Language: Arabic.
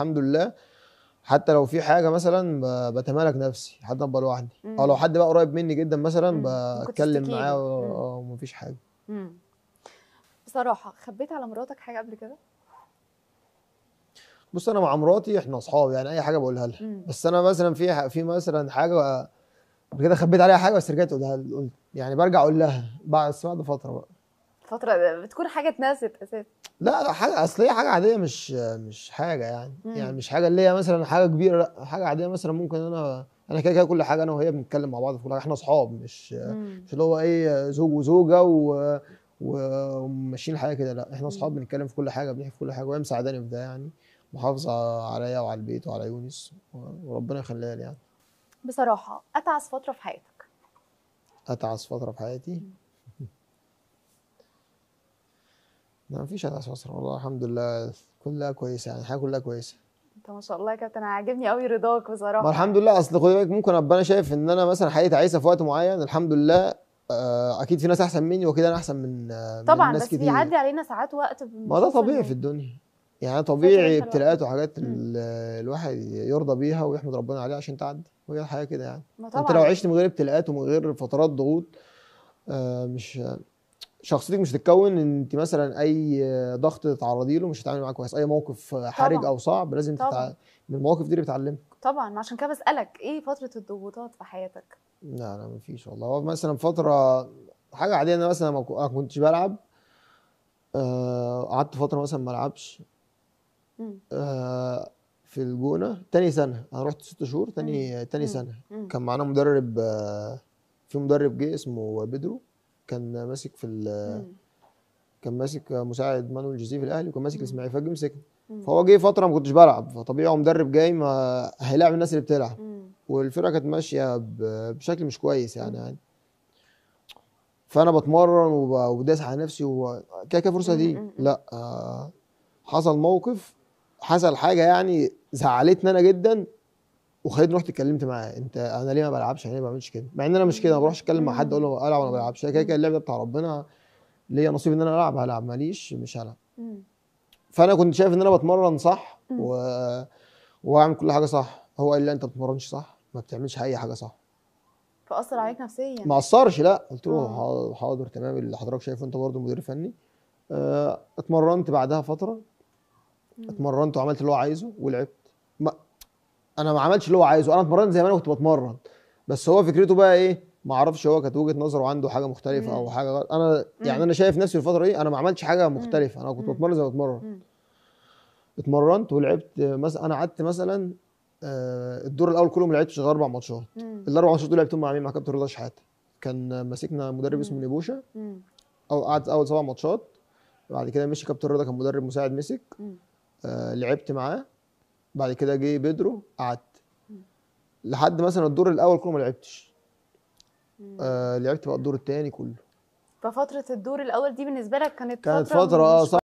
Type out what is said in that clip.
الحمد لله حتى لو في حاجه مثلا بتمالك نفسي حتى ابقى لوحدي او لو حد بقى قريب مني جدا مثلا بتكلم معاه ومفيش آه، حاجه مم. بصراحه خبيت على مراتك حاجه قبل كده بص انا مع مراتي احنا اصحاب يعني اي حاجه بقولها لها بس انا مثلا في في مثلا حاجه قبل كده خبيت عليها حاجه بس رجعت قلت يعني برجع اقول لها بعد بعد فتره بقى فتره بتكون حاجه اتنست اساسا لا لا حاجه اصل هي حاجه عاديه مش مش حاجه يعني مم. يعني مش حاجه اللي هي مثلا حاجه كبيره لا حاجه عاديه مثلا ممكن انا انا كده كده كل حاجه انا وهي بنتكلم مع بعض في كل حاجه احنا اصحاب مش مم. مش اللي هو ايه زوج وزوجه و وماشيين الحياه كده لا احنا اصحاب بنتكلم في كل حاجه بنحكي في كل حاجه وهي مساعداني في ده يعني محافظه عليا وعلى البيت وعلى يونس وربنا يخليها لي يعني بصراحه اتعس فتره في حياتك اتعس فتره في حياتي مم. لا فيش انا في مصر والله الحمد لله كلها كويسه يعني الحياه كلها كويسه انت ما شاء الله يا كابتن انا عاجبني قوي رضاك بصراحه ما الحمد لله اصل خد بالك ممكن ربنا شايف ان انا مثلا حياتي عايزه في وقت معين الحمد لله آه، اكيد في ناس احسن مني واكيد انا احسن من آه، طبعا من ناس بس كتير. بيعدي علينا ساعات وقت ما ده طبيعي في الدنيا يعني طبيعي ابتلاءات وحاجات الواحد يرضى بيها ويحمد ربنا عليها عشان تعدي وهي الحياه كده يعني ما طبعا. انت لو عشت من غير ابتلاءات ومن غير فترات ضغوط آه، مش شخصيتك مش هتتكون ان انت مثلا اي ضغط تتعرضي له مش هتعامل معاه كويس اي موقف حرج طبعًا. او صعب لازم تتع... من المواقف دي اللي بتعلمك طبعا عشان كده بسالك ايه فتره الضغوطات في حياتك لا لا مفيش والله هو مثلا فتره حاجه عاديه انا مثلا ما كنتش بلعب آه، قعدت آه فتره مثلا ما العبش آه في الجونه تاني سنه انا رحت ست شهور تاني مم. تاني سنه مم. كان معانا مدرب آه في مدرب جه اسمه بيدرو كان ماسك في كان ماسك مساعد مانويل جوزيه في الاهلي وكان ماسك الاسماعيلي مسكني فهو جه فتره ما كنتش بلعب فطبيعي مدرب جاي ما هيلاعب الناس اللي بتلعب والفرقه كانت ماشيه بشكل مش كويس يعني يعني فانا بتمرن وبداس على نفسي وكده كده فرصه دي لا آه، حصل موقف حصل حاجه يعني زعلتني انا جدا وخالد رحت اتكلمت معاه انت انا ليه ما بلعبش انا ليه ما بعملش كده مع ان انا مش كده ما بروحش اتكلم مع حد اقول له العب ولا ما بلعبش كده كده اللعب ده بتاع ربنا ليا نصيب ان انا العب هلعب ماليش مش هلعب فانا كنت شايف ان انا بتمرن صح و... واعمل كل حاجه صح هو قال لي انت ما بتتمرنش صح ما بتعملش اي حاجه صح فاثر عليك نفسيا ما اثرش لا قلت له آه. حاضر تمام اللي حضرتك شايفه انت برضه مدير فني آه، اتمرنت بعدها فتره اتمرنت وعملت اللي هو عايزه ولعبت انا ما عملتش اللي هو عايزه انا اتمرنت زي ما انا كنت بتمرن بس هو فكرته بقى ايه ما اعرفش هو كانت وجهه نظره عنده حاجه مختلفه مم. او حاجه غلط انا يعني انا شايف نفسي الفتره دي انا ما عملتش حاجه مختلفه انا كنت بتمرن زي ما بتمرن اتمرنت ولعبت مثلا انا قعدت مثلا آه، الدور الاول كله ما لعبتش غير اربع ماتشات الاربع ماتشات دول لعبتهم مع مين مع كابتن رضا شحاته كان ماسكنا مدرب اسمه نيبوشا او قعدت اول سبع ماتشات بعد كده مشي كابتن رضا كان مدرب مساعد مسك آه لعبت معاه بعد كده جه بيدرو قعدت لحد مثلا الدور الاول كله ما لعبتش آه لعبت بقى الدور الثاني كله ففتره الدور الاول دي بالنسبه لك كانت, كانت فتره, فترة اه